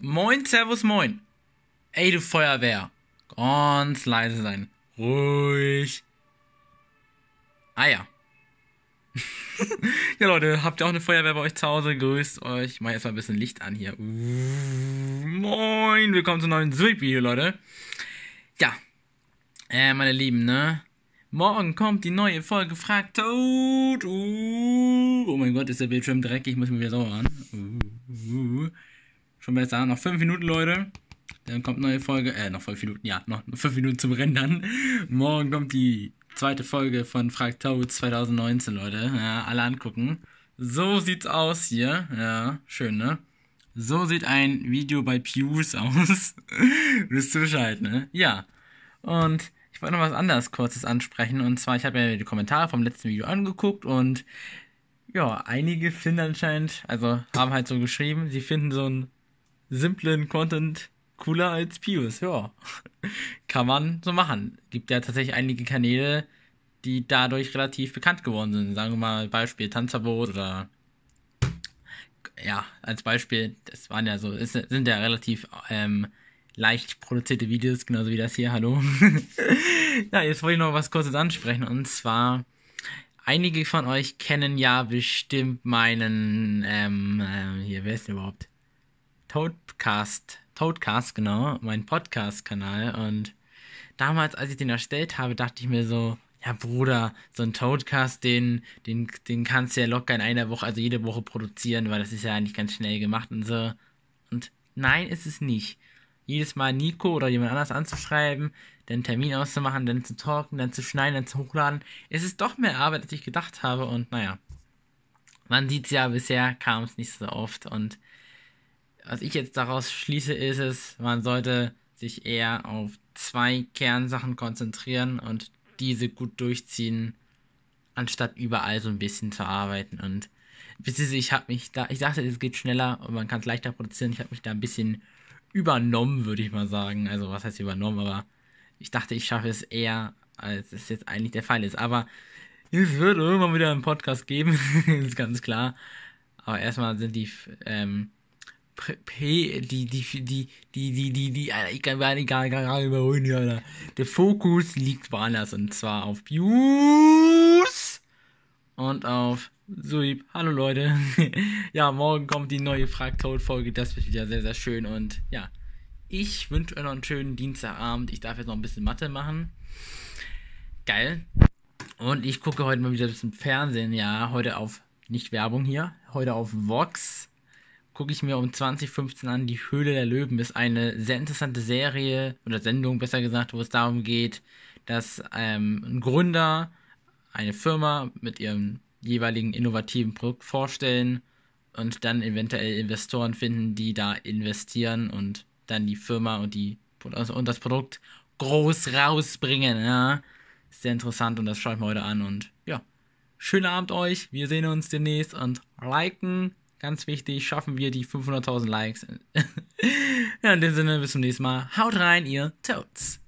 Moin, Servus, moin. Ey, du Feuerwehr. Ganz leise sein. Ruhig. Ah ja. ja, Leute, habt ihr auch eine Feuerwehr bei euch zu Hause? Grüßt euch. Ich mach jetzt mal ein bisschen Licht an hier. moin, willkommen zum neuen sweet video Leute. Ja, äh, meine Lieben, ne? Morgen kommt die neue Folge Fragt Toad. Uh, oh mein Gott, ist der Bildschirm dreckig. Ich muss mir wieder sauber machen. Uh schon besser. Noch fünf Minuten, Leute. Dann kommt neue Folge. Äh, noch fünf Minuten, ja, noch fünf Minuten zum Rendern. Morgen kommt die zweite Folge von Frag Toad 2019, Leute. Ja, alle angucken. So sieht's aus hier. Ja, schön, ne? So sieht ein Video bei Pews aus. Wisst ihr Bescheid, ne? Ja. Und ich wollte noch was anderes Kurzes ansprechen. Und zwar, ich habe mir die Kommentare vom letzten Video angeguckt und ja, einige finden anscheinend, also haben halt so geschrieben, sie finden so ein simplen Content cooler als Pius, ja. Kann man so machen. Gibt ja tatsächlich einige Kanäle, die dadurch relativ bekannt geworden sind. Sagen wir mal Beispiel Tanzverbot oder ja, als Beispiel, das waren ja so, ist, sind ja relativ ähm, leicht produzierte Videos, genauso wie das hier, hallo. ja, jetzt wollte ich noch was kurzes ansprechen und zwar, einige von euch kennen ja bestimmt meinen, ähm, äh, hier, wer ist denn überhaupt? Toadcast, Toadcast, genau, mein Podcast-Kanal. Und damals, als ich den erstellt habe, dachte ich mir so, ja Bruder, so ein Toadcast, den, den, den kannst du ja locker in einer Woche, also jede Woche produzieren, weil das ist ja eigentlich ganz schnell gemacht und so. Und nein, ist es nicht. Jedes Mal Nico oder jemand anders anzuschreiben, dann einen Termin auszumachen, dann zu talken, dann zu schneiden, dann zu hochladen. Es ist doch mehr Arbeit, als ich gedacht habe und naja. Man sieht es ja, bisher kam es nicht so oft und was ich jetzt daraus schließe, ist es, man sollte sich eher auf zwei Kernsachen konzentrieren und diese gut durchziehen, anstatt überall so ein bisschen zu arbeiten. Und ich habe mich da, ich sagte, es geht schneller und man kann es leichter produzieren. Ich habe mich da ein bisschen übernommen, würde ich mal sagen. Also was heißt übernommen, aber ich dachte, ich schaffe es eher, als es jetzt eigentlich der Fall ist. Aber es wird irgendwann wieder einen Podcast geben, ist ganz klar. Aber erstmal sind die ähm, P, die, die, die, die, die, die, die, egal, egal, egal, überholen hier, Alter. Der Fokus liegt woanders und zwar auf Views und auf Suib. Hallo Leute. ja, morgen kommt die neue Fragtoad-Folge. Das wird wieder sehr, sehr schön und ja. Ich wünsche euch noch einen schönen Dienstagabend. Ich darf jetzt noch ein bisschen Mathe machen. Geil. Und ich gucke heute mal wieder ein bisschen Fernsehen. Ja, heute auf, nicht Werbung hier, heute auf Vox gucke ich mir um 2015 an Die Höhle der Löwen. Ist eine sehr interessante Serie oder Sendung, besser gesagt, wo es darum geht, dass ähm, ein Gründer eine Firma mit ihrem jeweiligen innovativen Produkt vorstellen und dann eventuell Investoren finden, die da investieren und dann die Firma und, die, und das Produkt groß rausbringen. Ja? Ist sehr interessant und das schaue ich mir heute an und ja. Schönen Abend euch. Wir sehen uns demnächst und liken, Ganz wichtig, schaffen wir die 500.000 Likes. ja, in dem Sinne, bis zum nächsten Mal. Haut rein, ihr Toads.